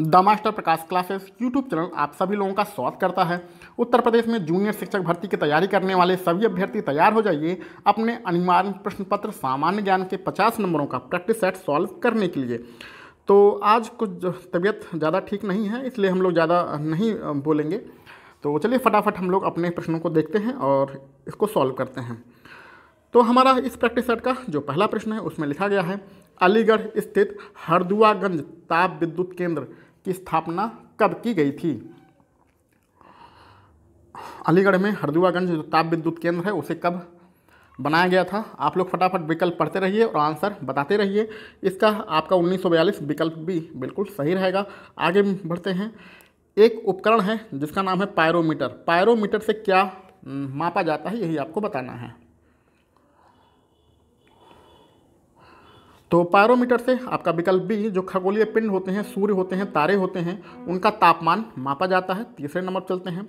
The master Prakash classes YouTube channel आप सभी लोगों का स्वागत करता है उत्तर प्रदेश में जूनियर शिक्षक भर्ती की तैयारी करने वाले सभी अभ्यर्थी तैयार हो जाइए अपने अनिवार्य प्रश्न पत्र सामान्य ज्ञान के 50 नंबरों का प्रैक्टिस सेट सॉल्व करने के लिए तो आज कुछ तबीयत ज़्यादा ठीक नहीं है इसलिए हम लोग ज़्यादा नहीं बोलेंगे तो चलिए फटाफट हम लोग अपने प्रश्नों को देखते हैं और इसको सॉल्व करते हैं तो हमारा इस प्रैक्टिस सेट का जो पहला प्रश्न है उसमें लिखा गया है अलीगढ़ स्थित हरदुआगंज ताप विद्युत केंद्र की स्थापना कब की गई थी अलीगढ़ में हरदुआगंज जो ताप विद्युत केंद्र है उसे कब बनाया गया था आप लोग फटाफट विकल्प पढ़ते रहिए और आंसर बताते रहिए इसका आपका 1942 विकल्प भी बिल्कुल सही रहेगा आगे बढ़ते हैं एक उपकरण है जिसका नाम है पायरोमीटर पायरोमीटर से क्या हम्म, मापा जाता है यही आपको बताना है तो पायरोमीटर से आपका विकल्प बी जो खगोलीय पिंड होते हैं सूर्य होते हैं तारे होते हैं उनका तापमान मापा जाता है तीसरे नंबर चलते हैं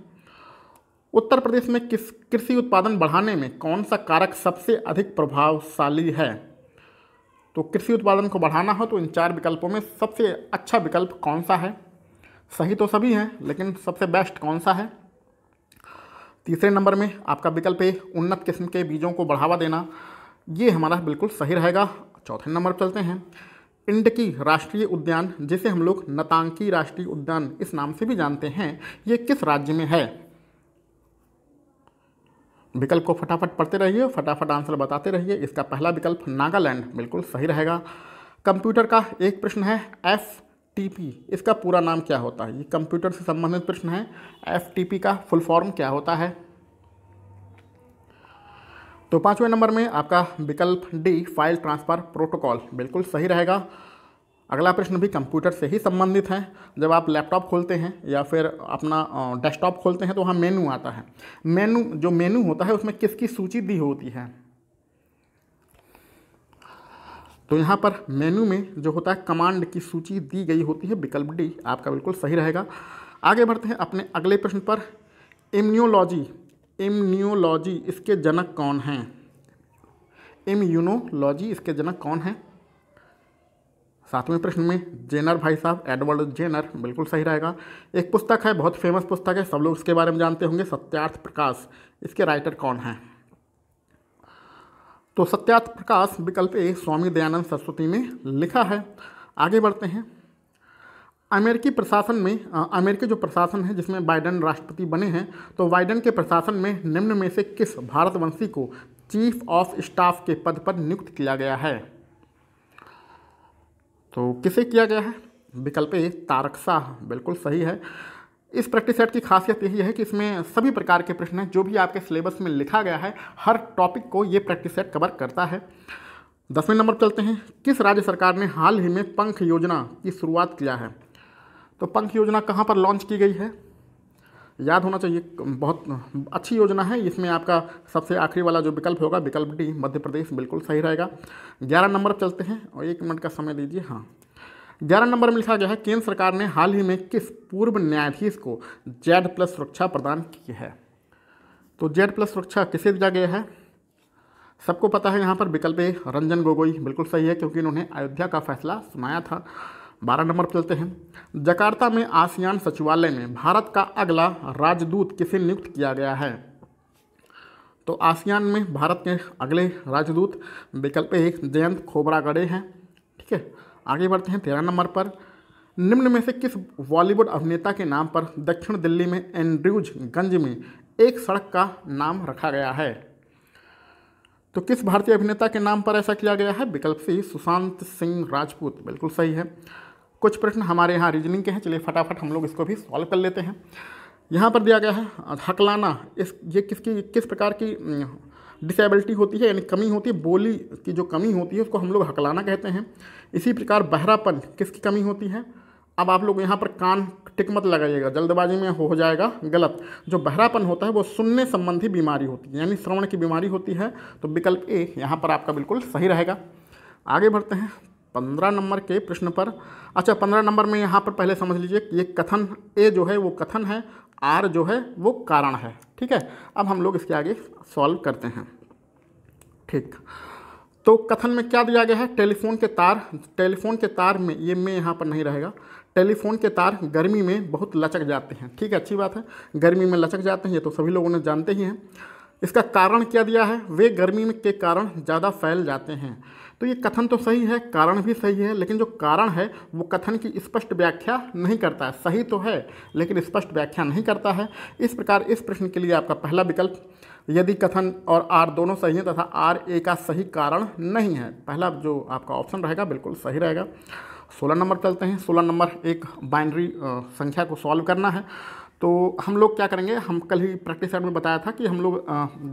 उत्तर प्रदेश में किस कृषि उत्पादन बढ़ाने में कौन सा कारक सबसे अधिक प्रभावशाली है तो कृषि उत्पादन को बढ़ाना हो तो इन चार विकल्पों में सबसे अच्छा विकल्प कौन सा है सही तो सभी हैं लेकिन सबसे बेस्ट कौन सा है तीसरे नंबर में आपका विकल्प है उन्नत किस्म के बीजों को बढ़ावा देना ये हमारा बिल्कुल सही रहेगा चौथे नंबर पर चलते हैं इंडकी राष्ट्रीय उद्यान जिसे हम लोग नतांकी राष्ट्रीय उद्यान इस नाम से भी जानते हैं ये किस राज्य में है विकल्प को फटाफट पढ़ते रहिए फटाफट आंसर बताते रहिए इसका पहला विकल्प नागालैंड बिल्कुल सही रहेगा कंप्यूटर का एक प्रश्न है एफ टीपी इसका पूरा नाम क्या होता है ये कंप्यूटर से संबंधित प्रश्न है एफ टीपी का फुल फॉर्म क्या होता है तो पाँचवें नंबर में आपका विकल्प डी फाइल ट्रांसफ़र प्रोटोकॉल बिल्कुल सही रहेगा अगला प्रश्न भी कंप्यूटर से ही संबंधित है जब आप लैपटॉप खोलते हैं या फिर अपना डेस्कटॉप खोलते हैं तो वहाँ मेनू आता है मेनू जो मेनू होता है उसमें किसकी सूची दी होती है तो यहाँ पर मेनू में जो होता है कमांड की सूची दी गई होती है विकल्प डी आपका बिल्कुल सही रहेगा आगे बढ़ते हैं अपने अगले प्रश्न पर इम्यूनोलॉजी इम्यूनोलॉजी इसके जनक कौन हैं इम्यूनोलॉजी इसके जनक कौन हैं सातवें प्रश्न में जेनर भाई साहब एडवर्ड जेनर बिल्कुल सही रहेगा एक पुस्तक है बहुत फेमस पुस्तक है सब लोग इसके बारे में जानते होंगे सत्यार्थ प्रकाश इसके राइटर कौन हैं तो सत्यार्थ प्रकाश विकल्प ए स्वामी दयानंद सरस्वती ने लिखा है आगे बढ़ते हैं अमेरिकी प्रशासन में अमेरिकी जो प्रशासन है जिसमें बाइडन राष्ट्रपति बने हैं तो बाइडन के प्रशासन में निम्न में से किस भारतवंशी को चीफ ऑफ स्टाफ के पद पर नियुक्त किया गया है तो किसे किया गया है विकल्प ए तारक शाह बिल्कुल सही है इस प्रैक्टिस सेट की खासियत यही है कि इसमें सभी प्रकार के प्रश्न हैं जो भी आपके सिलेबस में लिखा गया है हर टॉपिक को ये प्रैक्टिस सेट कवर करता है दसवें नंबर चलते हैं किस राज्य सरकार ने हाल ही में पंख योजना की शुरुआत किया है तो पंख योजना कहाँ पर लॉन्च की गई है याद होना चाहिए बहुत अच्छी योजना है इसमें आपका सबसे आखिरी वाला जो विकल्प होगा विकल्प डी मध्य प्रदेश बिल्कुल सही रहेगा ग्यारह नंबर चलते हैं और एक मिनट का समय दीजिए हाँ ग्यारह नंबर में लिखा गया है केंद्र सरकार ने हाल ही में किस पूर्व न्यायाधीश को जेड प्लस सुरक्षा प्रदान की है तो जेड प्लस सुरक्षा किसे दिया गया है सबको पता है यहाँ पर विकल्प रंजन गोगोई बिल्कुल सही है क्योंकि इन्होंने अयोध्या का फैसला सुनाया था बारह नंबर पर चलते हैं जकार्ता में आसियान सचिवालय में भारत का अगला राजदूत किसे नियुक्त किया गया है तो आसियान में भारत के अगले राजदूत विकल्प एक जयंत खोबरागड़े हैं ठीक है आगे बढ़ते हैं तेरह नंबर पर निम्न में से किस बॉलीवुड अभिनेता के नाम पर दक्षिण दिल्ली में एंड्रूज गंज में एक सड़क का नाम रखा गया है तो किस भारतीय अभिनेता के नाम पर ऐसा किया गया है विकल्प सी सुशांत सिंह राजपूत बिल्कुल सही है कुछ प्रश्न हमारे यहाँ रीजनिंग के हैं चलिए फटाफट हम लोग इसको भी सॉल्व कर लेते हैं यहाँ पर दिया गया है हकलाना इस ये किसकी किस प्रकार की डिसेबिलिटी होती है यानी कमी होती है बोली की जो कमी होती है उसको हम लोग हकलाना कहते हैं इसी प्रकार बहरापन किसकी कमी होती है अब आप लोग यहाँ पर कान टिक मत लगाइएगा जल्दबाजी में हो जाएगा गलत जो बहरापन होता है वो सुनने संबंधी बीमारी होती है यानी श्रवण की बीमारी होती है तो विकल्प ए यहाँ पर आपका बिल्कुल सही रहेगा आगे बढ़ते हैं पंद्रह नंबर के प्रश्न पर अच्छा पंद्रह नंबर में यहाँ पर पहले समझ लीजिए ये कथन ए जो है वो कथन है आर जो है वो कारण है ठीक है अब हम लोग इसके आगे सॉल्व करते हैं ठीक तो कथन में क्या दिया गया है टेलीफोन के तार टेलीफोन के तार में ये में यहाँ पर नहीं रहेगा टेलीफोन के तार गर्मी में बहुत लचक जाते हैं ठीक है अच्छी बात है गर्मी में लचक जाते हैं ये तो सभी लोगों ने जानते ही हैं इसका कारण क्या दिया है वे गर्मी के कारण ज़्यादा फैल जाते हैं तो ये कथन तो सही है कारण भी सही है लेकिन जो कारण है वो कथन की स्पष्ट व्याख्या नहीं करता है सही तो है लेकिन स्पष्ट व्याख्या नहीं करता है इस प्रकार इस प्रश्न के लिए आपका पहला विकल्प यदि कथन और आर दोनों सही हैं तथा आर ए का सही कारण नहीं है पहला जो आपका ऑप्शन रहेगा बिल्कुल सही रहेगा सोलह नंबर चलते हैं सोलह नंबर एक बाइनरी संख्या को सॉल्व करना है तो हम लोग क्या करेंगे हम कल ही प्रैक्टिस सेट में बताया था कि हम लोग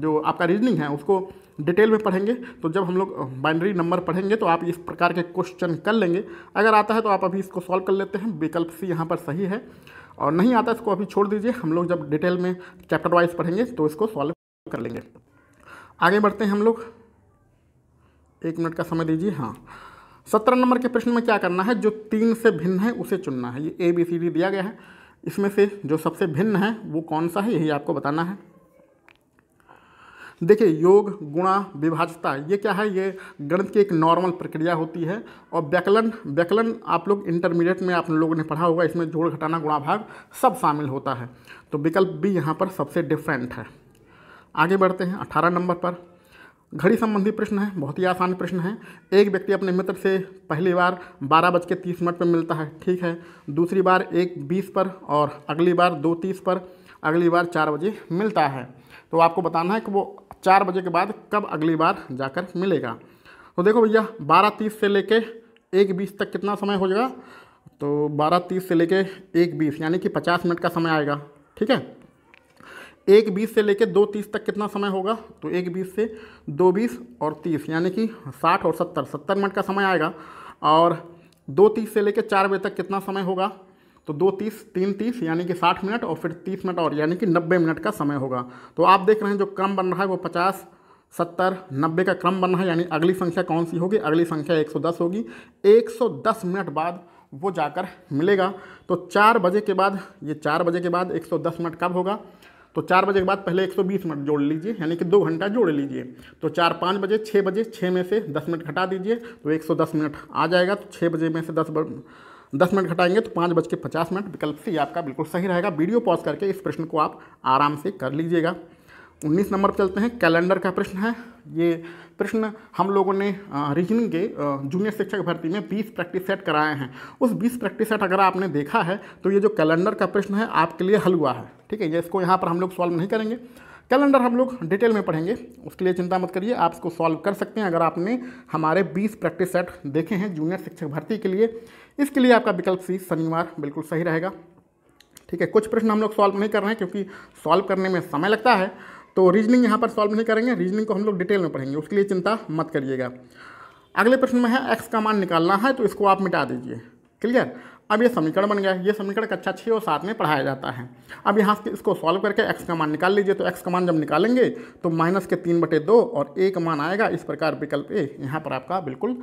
जो आपका रीजनिंग है उसको डिटेल में पढ़ेंगे तो जब हम लोग बाइनरी नंबर पढ़ेंगे तो आप इस प्रकार के क्वेश्चन कर लेंगे अगर आता है तो आप अभी इसको सॉल्व कर लेते हैं विकल्प सी यहाँ पर सही है और नहीं आता इसको अभी छोड़ दीजिए हम लोग जब डिटेल में चैप्टर वाइज पढ़ेंगे तो इसको सॉल्व कर लेंगे आगे बढ़ते हैं हम लोग एक मिनट का समय दीजिए हाँ सत्रह नंबर के प्रश्न में क्या करना है जो तीन से भिन्न है उसे चुनना है ये ए बी सी डी दिया गया है इसमें से जो सबसे भिन्न है वो कौन सा है यही आपको बताना है देखिए योग गुणा विभाजता ये क्या है ये गणित की एक नॉर्मल प्रक्रिया होती है और व्यकलन व्यकलन आप लोग इंटरमीडिएट में आप लोगों ने पढ़ा होगा इसमें जोड़ घटाना गुणा भाग सब शामिल होता है तो विकल्प भी यहाँ पर सबसे डिफरेंट है आगे बढ़ते हैं अठारह नंबर पर घड़ी संबंधी प्रश्न है बहुत ही आसान प्रश्न है एक व्यक्ति अपने मित्र से पहली बार बारह बज के तीस मिनट पर मिलता है ठीक है दूसरी बार एक बीस पर और अगली बार दो तीस पर अगली बार चार बजे मिलता है तो आपको बताना है कि वो चार बजे के बाद कब अगली बार जाकर मिलेगा तो देखो भैया बारह तीस से लेके एक बीस तक कितना समय हो जाएगा तो बारह तीस से लेके एक बीस यानी कि पचास मिनट का समय आएगा ठीक है एक बीस से लेके दो तीस तक कितना समय होगा तो एक बीस से दो बीस और तीस यानी कि साठ और सत्तर सत्तर मिनट का समय आएगा और दो तीस से लेके चार बजे तक कितना समय होगा तो दो तीस तीन तीस यानी कि साठ मिनट और फिर तीस मिनट और यानी कि नब्बे मिनट का समय होगा तो आप देख रहे हैं जो क्रम बन रहा है वो पचास सत्तर नब्बे का क्रम बन रहा है यानी अगली संख्या कौन सी होगी अगली संख्या दस होगी दस मिनट बाद वो जाकर मिलेगा तो चार बजे के बाद ये चार बजे के बाद 110 मिनट कब होगा तो चार बजे के बाद पहले 120 मिनट जोड़ लीजिए यानी कि दो घंटा जोड़ लीजिए तो चार पाँच बजे छः बजे छः में से दस मिनट घटा दीजिए तो 110 मिनट आ जाएगा तो छः बजे में से दस दस मिनट घटाएंगे तो पाँच बज के पचास मिनट विकल्प से आपका बिल्कुल सही रहेगा वीडियो पॉज करके इस प्रश्न को आप आराम से कर लीजिएगा उन्नीस नंबर पर चलते हैं कैलेंडर का प्रश्न है ये प्रश्न हम लोगों ने रीजनिंग के जूनियर शिक्षक भर्ती में 20 प्रैक्टिस सेट कराए हैं उस 20 प्रैक्टिस सेट अगर आपने देखा है तो ये जो कैलेंडर का प्रश्न है आपके लिए हल हुआ है ठीक है ये इसको यहाँ पर हम लोग सॉल्व नहीं करेंगे कैलेंडर हम लोग डिटेल में पढ़ेंगे उसके लिए चिंता मत करिए आप इसको सॉल्व कर सकते हैं अगर आपने हमारे 20 प्रैक्टिस सेट देखे हैं जूनियर शिक्षक भर्ती के लिए इसके लिए आपका विकल्प सी शनिवार बिल्कुल सही रहेगा ठीक है कुछ प्रश्न हम लोग सॉल्व नहीं कर रहे हैं क्योंकि सॉल्व करने में समय लगता है तो रीजनिंग यहाँ पर सॉल्व नहीं करेंगे रीजनिंग को हम लोग डिटेल में पढ़ेंगे उसके लिए चिंता मत करिएगा अगले प्रश्न में है एक्स का मान निकालना है तो इसको आप मिटा दीजिए क्लियर अब ये समीकरण बन गया ये समीकरण कक्षा छः और सात में पढ़ाया जाता है अब यहाँ से इसको सॉल्व करके एक्स का मान निकाल लीजिए तो एक्स का मान जब निकालेंगे तो माइनस के तीन बटे दो और ए का मान आएगा इस प्रकार विकल्प ए यहाँ पर आपका बिल्कुल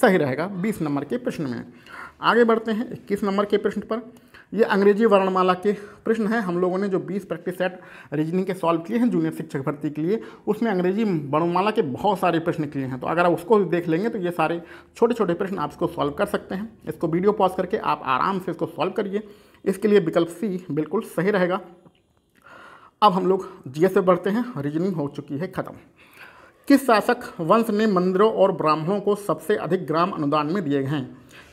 सही रहेगा बीस नंबर के प्रश्न में आगे बढ़ते हैं इक्कीस नंबर के प्रश्न पर ये अंग्रेजी वर्णमाला के प्रश्न हैं हम लोगों ने जो 20 प्रैक्टिस सेट रीजनिंग के सॉल्व किए हैं जूनियर शिक्षक भर्ती के लिए उसमें अंग्रेजी वर्णमाला के बहुत सारे प्रश्न किए हैं तो अगर आप उसको भी देख लेंगे तो ये सारे छोटे छोटे प्रश्न आप इसको सॉल्व कर सकते हैं इसको वीडियो पॉज करके आप आराम से इसको सॉल्व करिए इसके लिए विकल्प सी बिल्कुल सही रहेगा अब हम लोग जी एस बढ़ते हैं रीजनिंग हो चुकी है ख़त्म किस शासक वंश ने मंदिरों और ब्राह्मणों को सबसे अधिक ग्राम अनुदान में दिए हैं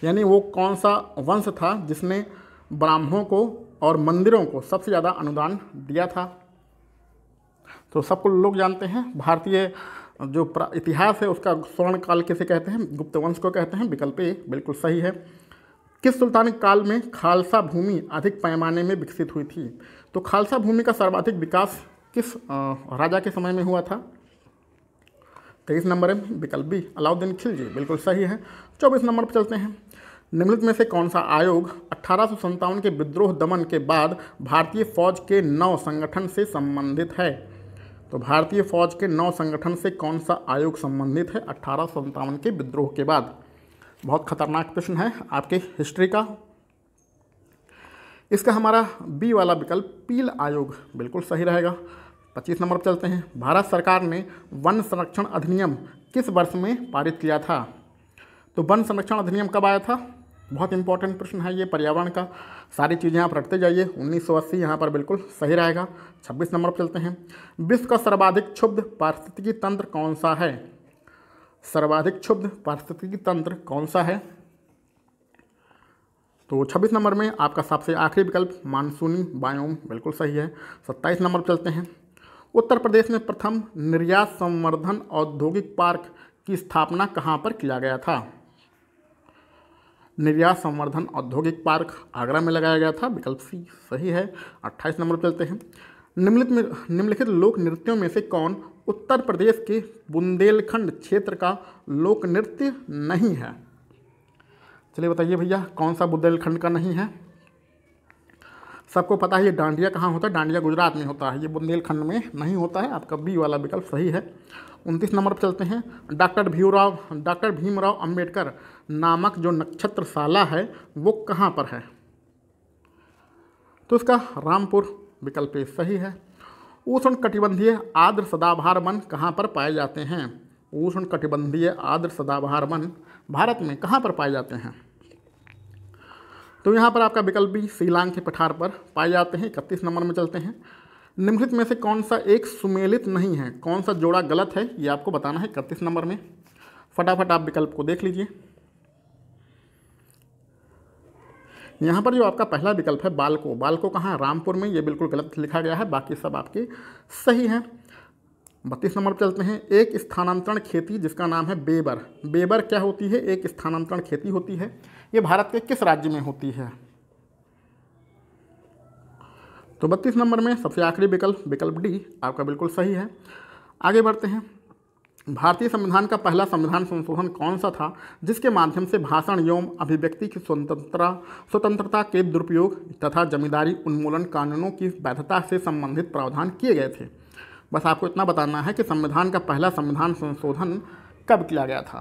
यानी वो कौन सा वंश था जिसने ब्राह्मणों को और मंदिरों को सबसे ज़्यादा अनुदान दिया था तो सबको लोग जानते हैं भारतीय जो इतिहास है उसका स्वर्ण काल किसे कहते हैं गुप्त वंश को कहते हैं विकल्प ए बिल्कुल सही है किस सुल्तान काल में खालसा भूमि अधिक पैमाने में विकसित हुई थी तो खालसा भूमि का सर्वाधिक विकास किस राजा के समय में हुआ था तेईस नंबर है विकल्प बी अलाउद्दीन खिलजी बिल्कुल सही है चौबीस नंबर पर चलते हैं निम्नलिखित में से कौन सा आयोग अठारह के विद्रोह दमन के बाद भारतीय फौज के नौ संगठन से संबंधित है तो भारतीय फौज के नौ संगठन से कौन सा आयोग संबंधित है अठारह के विद्रोह के बाद बहुत खतरनाक प्रश्न है आपके हिस्ट्री का इसका हमारा बी वाला विकल्प पील आयोग बिल्कुल सही रहेगा 25 नंबर पर चलते हैं भारत सरकार ने वन संरक्षण अधिनियम किस वर्ष में पारित किया था तो वन संरक्षण अधिनियम कब आया था बहुत इंपॉर्टेंट प्रश्न है ये पर्यावरण का सारी चीज़ें आप रखते जाइए 1980 यहाँ पर बिल्कुल सही रहेगा 26 नंबर पर चलते हैं विश्व का सर्वाधिक क्षुब्ध पारिस्थितिकी तंत्र कौन सा है सर्वाधिक क्षुब्ध पारिस्थितिकी तंत्र कौन सा है तो 26 नंबर में आपका सबसे आखिरी विकल्प मानसूनी बायोम बिल्कुल सही है सत्ताईस नंबर पर चलते हैं उत्तर प्रदेश में प्रथम निर्यात संवर्धन औद्योगिक पार्क की स्थापना कहाँ पर किया गया था निर्यात संवर्धन औद्योगिक पार्क आगरा में लगाया गया था विकल्प सी सही है अट्ठाईस नंबर पर चलते हैं निम्नलिखित निम्नलिखित लोक नृत्यों में से कौन उत्तर प्रदेश के बुंदेलखंड क्षेत्र का लोक नृत्य नहीं है चलिए बताइए भैया कौन सा बुंदेलखंड का नहीं है सबको पता है ये डांडिया कहाँ होता है डांडिया गुजरात में होता है ये बुंदेलखंड में नहीं होता है आपका बी वाला विकल्प सही है उनतीस नंबर पर चलते हैं डॉक्टर भीमराव डॉक्टर भीमराव अम्बेडकर नामक जो नक्षत्रशाला है वो कहाँ पर है तो इसका रामपुर विकल्प सही है उष्ण कटिबंधीय आद्र सदाबहार वन कहाँ पर पाए जाते हैं उष्ण कटिबंधीय आद्र सदाबहार वन भारत में कहाँ पर पाए जाते हैं तो यहाँ पर आपका विकल्प भी सीलांग के पठार पर पाए जाते हैं इकतीस नंबर में चलते हैं निम्नलिखित में से कौन सा एक सुमेलित नहीं है कौन सा जोड़ा गलत है ये आपको बताना है इकतीस नंबर में फटाफट आप विकल्प को देख लीजिए यहाँ पर जो आपका पहला विकल्प है बालको बालको कहाँ रामपुर में ये बिल्कुल गलत लिखा गया है बाकी सब आपके सही हैं बत्तीस नंबर पर चलते हैं एक स्थानांतरण खेती जिसका नाम है बेबर बेबर क्या होती है एक स्थानांतरण खेती होती है ये भारत के किस राज्य में होती है तो बत्तीस नंबर में सबसे आखिरी विकल्प विकल्प डी आपका बिल्कुल सही है आगे बढ़ते हैं भारतीय संविधान का पहला संविधान संशोधन कौन सा था जिसके माध्यम से भाषण एवं अभिव्यक्ति की स्वतंत्रता स्वतंत्रता के दुरुपयोग तथा जमींदारी उन्मूलन कानूनों की वैधता से संबंधित प्रावधान किए गए थे बस आपको इतना बताना है कि संविधान का पहला संविधान संशोधन कब किया गया था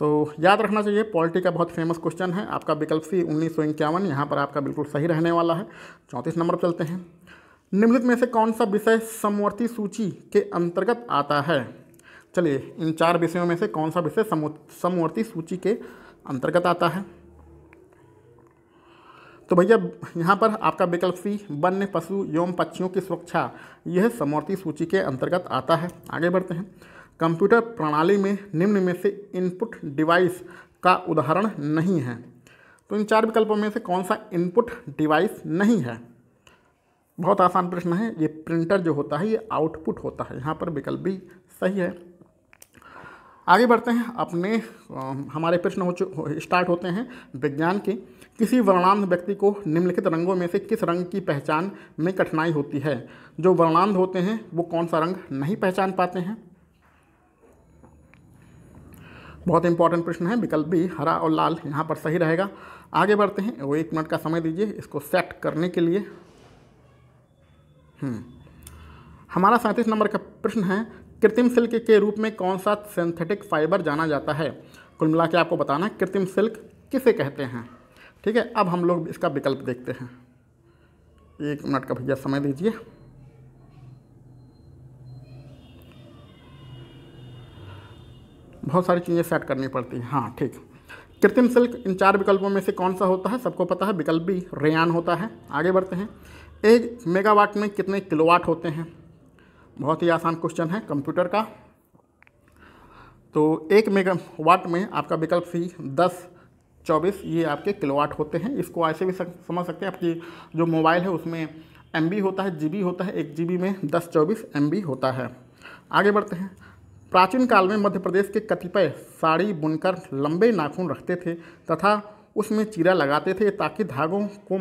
तो याद रखना चाहिए पॉलिटी का बहुत फेमस क्वेश्चन है आपका विकल्प सी उन्नीस सौ इक्यावन यहाँ पर आपका बिल्कुल सही रहने वाला है चौंतीस नंबर पर चलते हैं निम्नलिखित में से कौन सा विषय समवर्ती सूची के अंतर्गत आता है चलिए इन चार विषयों में से कौन सा विषय समवर्ती सूची के अंतर्गत आता है तो भैया यहाँ पर आपका विकल्प सी वन्य पशु एवं पक्षियों की सुरक्षा यह समवर्ती सूची के अंतर्गत आता है आगे बढ़ते हैं कंप्यूटर प्रणाली में निम्न में से इनपुट डिवाइस का उदाहरण नहीं है तो इन चार विकल्पों में से कौन सा इनपुट डिवाइस नहीं है बहुत आसान प्रश्न है ये प्रिंटर जो होता है ये आउटपुट होता है यहाँ पर विकल्प भी सही है आगे बढ़ते हैं अपने हमारे प्रश्न हो, हो स्टार्ट होते हैं विज्ञान के किसी वर्णांध व्यक्ति को निम्नलिखित रंगों में से किस रंग की पहचान में कठिनाई होती है जो वर्णांध होते हैं वो कौन सा रंग नहीं पहचान पाते हैं बहुत इंपॉर्टेंट प्रश्न है विकल्प भी हरा और लाल यहाँ पर सही रहेगा आगे बढ़ते हैं वो एक मिनट का समय दीजिए इसको सेट करने के लिए हम्म। हमारा सैंतीस नंबर का प्रश्न है कृत्रिम सिल्क के रूप में कौन सा सिंथेटिक फाइबर जाना जाता है कुल मिला के आपको बताना है कृत्रिम सिल्क किसे कहते हैं ठीक है अब हम लोग इसका विकल्प देखते हैं एक मिनट का भैया समय दीजिए बहुत सारी चीज़ें सेट करनी पड़ती हैं हाँ ठीक कृत्रिम सिल्क इन चार विकल्पों में से कौन सा होता है सबको पता है विकल्प भी रेयान होता है आगे बढ़ते हैं एक मेगावाट में कितने किलोवाट होते हैं बहुत ही आसान क्वेश्चन है कंप्यूटर का तो एक मेगा वाट में आपका विकल्प सी दस चौबीस ये आपके किलोवाट होते हैं इसको ऐसे भी समझ सकते हैं आपकी जो मोबाइल है उसमें एम होता है जी होता है एक जी में दस चौबीस एम होता है आगे बढ़ते हैं प्राचीन काल में मध्य प्रदेश के कतिपय साड़ी बुनकर लंबे नाखून रखते थे तथा उसमें चीरा लगाते थे ताकि धागों को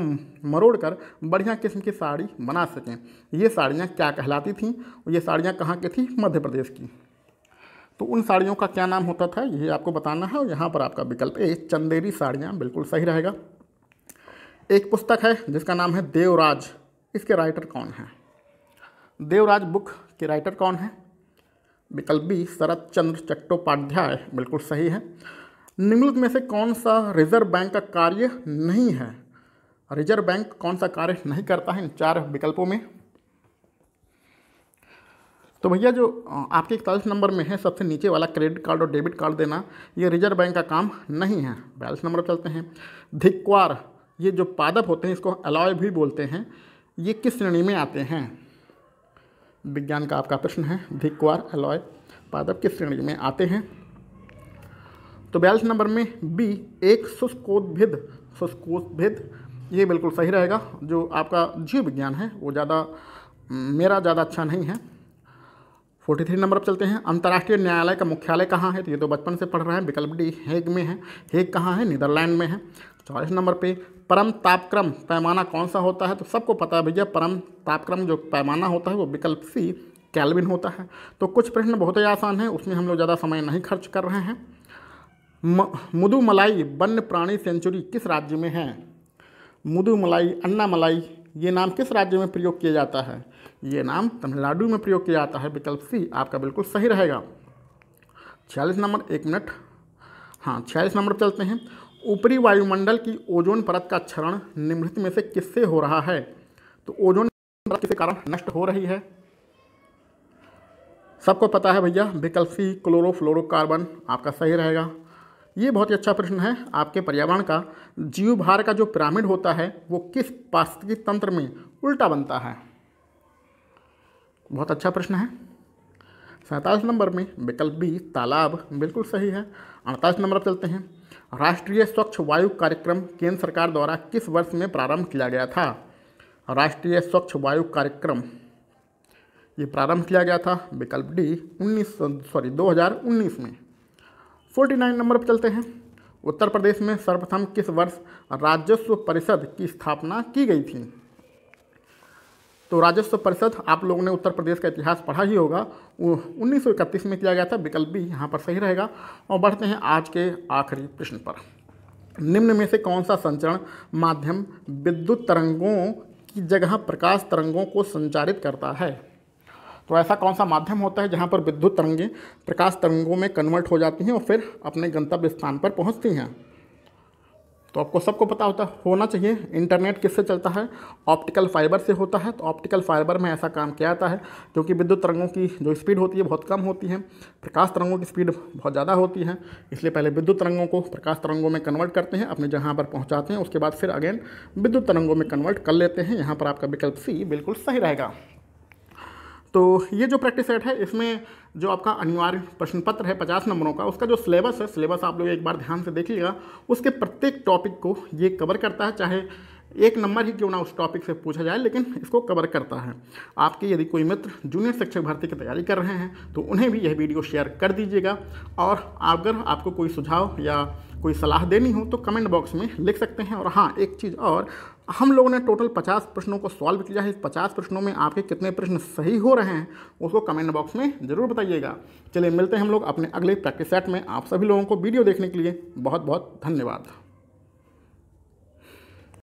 मरोड़कर बढ़िया किस्म की साड़ी बना सकें ये साड़ियाँ क्या कहलाती थीं ये साड़ियाँ कहाँ की थी मध्य प्रदेश की तो उन साड़ियों का क्या नाम होता था ये आपको बताना है और यहाँ पर आपका विकल्प ए चंदेरी साड़ियाँ बिल्कुल सही रहेगा एक पुस्तक है जिसका नाम है देवराज इसके राइटर कौन हैं देवराज बुक के राइटर कौन हैं विकल्प बी शरत चंद्र चट्टोपाध्याय बिल्कुल सही है निम्नलिखित में से कौन सा रिजर्व बैंक का कार्य नहीं है रिजर्व बैंक कौन सा कार्य नहीं करता है इन चार विकल्पों में तो भैया जो आपके इकतालीस नंबर में है सबसे नीचे वाला क्रेडिट कार्ड और डेबिट कार्ड देना ये रिजर्व बैंक का काम नहीं है बयालीस नंबर चलते हैं धिक्वार ये जो पादप होते हैं इसको अलॉय भी बोलते हैं ये किस श्रेणी में आते हैं विज्ञान का आपका प्रश्न है धिक्वार अलॉय पादप किस श्रेणी में आते हैं तो बयालीस नंबर में बी एक शुष्कोद्भिद शुष्कोद्भिद ये बिल्कुल सही रहेगा जो आपका जीव विज्ञान है वो ज़्यादा मेरा ज़्यादा अच्छा नहीं है फोर्टी थ्री नंबर पर चलते हैं अंतर्राष्ट्रीय न्यायालय का मुख्यालय कहाँ है तो ये तो बचपन से पढ़ रहे हैं विकल्प डी हेग में है हेग कहाँ है नीदरलैंड में है चौबीस नंबर पे परम तापक्रम पैमाना कौन सा होता है तो सबको पता है भैया परम तापक्रम जो पैमाना होता है वो विकल्प सी कैलविन होता है तो कुछ प्रश्न बहुत ही आसान है उसमें हम लोग ज़्यादा समय नहीं खर्च कर रहे हैं मुदुमलाई वन्य प्राणी सेंचुरी किस राज्य में है मुदुमलाई अन्नामलाई ये नाम किस राज्य में प्रयोग किया जाता है ये नाम तमिलनाडु में प्रयोग किया जाता है विकल्प सी आपका बिल्कुल सही रहेगा छियालीस नंबर एक मिनट हाँ छियालीस नंबर चलते हैं ऊपरी वायुमंडल की ओजोन परत का क्षरण निम्नलिखित में से किससे हो रहा है तो ओजोन परत किसके कारण नष्ट हो रही है सबको पता है भैया विकल्प सी क्लोरोफ्लोरोकार्बन आपका सही रहेगा ये बहुत ही अच्छा प्रश्न है आपके पर्यावरण का जीव भार का जो पिरामिड होता है वो किस पास्तिक तंत्र में उल्टा बनता है बहुत अच्छा प्रश्न है सैंतालीस नंबर में विकल्प बी तालाब बिल्कुल सही है अड़तालीस नंबर चलते हैं राष्ट्रीय स्वच्छ वायु कार्यक्रम केंद्र सरकार द्वारा किस वर्ष में प्रारंभ किया गया था राष्ट्रीय स्वच्छ वायु कार्यक्रम ये प्रारंभ किया गया था विकल्प डी 19 सॉरी 2019 में फोर्टी नाइन नंबर पर चलते हैं उत्तर प्रदेश में सर्वप्रथम किस वर्ष राजस्व परिषद की स्थापना की गई थी तो राजस्व परिषद आप लोगों ने उत्तर प्रदेश का इतिहास पढ़ा ही होगा वो उन्नीस में किया गया था विकल्प भी यहाँ पर सही रहेगा और बढ़ते हैं आज के आखिरी प्रश्न पर निम्न में से कौन सा संचरण माध्यम विद्युत तरंगों की जगह प्रकाश तरंगों को संचारित करता है तो ऐसा कौन सा माध्यम होता है जहाँ पर विद्युत तरंगें प्रकाश तरंगों में कन्वर्ट हो जाती हैं और फिर अपने गंतव्य स्थान पर पहुँचती हैं तो आपको सबको पता होता होना चाहिए इंटरनेट किससे चलता है ऑप्टिकल फाइबर से होता है तो ऑप्टिकल फाइबर में ऐसा काम किया जाता है क्योंकि विद्युत तरंगों की जो स्पीड होती है बहुत कम होती है प्रकाश तरंगों की स्पीड बहुत ज़्यादा होती है इसलिए पहले विद्युत तरंगों को प्रकाश तरंगों में कन्वर्ट करते हैं अपने जहाँ पर पहुँचाते हैं उसके बाद फिर अगेन विद्युत तरंगों में कन्वर्ट कर लेते हैं यहाँ पर आपका विकल्प सी बिल्कुल सही रहेगा तो ये जो प्रैक्टिस सेट है इसमें जो आपका अनिवार्य प्रश्न पत्र है पचास नंबरों का उसका जो सिलेबस है सिलेबस आप लोग एक बार ध्यान से देखिएगा उसके प्रत्येक टॉपिक को ये कवर करता है चाहे एक नंबर ही क्यों ना उस टॉपिक से पूछा जाए लेकिन इसको कवर करता है आपके यदि कोई मित्र जूनियर शिक्षक भर्ती की तैयारी कर रहे हैं तो उन्हें भी यह वीडियो शेयर कर दीजिएगा और अगर आपको कोई सुझाव या कोई सलाह देनी हो तो कमेंट बॉक्स में लिख सकते हैं और हाँ एक चीज़ और हम लोगों ने टोटल पचास प्रश्नों को सॉल्व किया है इस पचास प्रश्नों में आपके कितने प्रश्न सही हो रहे हैं उसको कमेंट बॉक्स में ज़रूर बताइएगा चलिए मिलते हैं हम लोग अपने अगले प्रैक्टिस सेट में आप सभी लोगों को वीडियो देखने के लिए बहुत बहुत धन्यवाद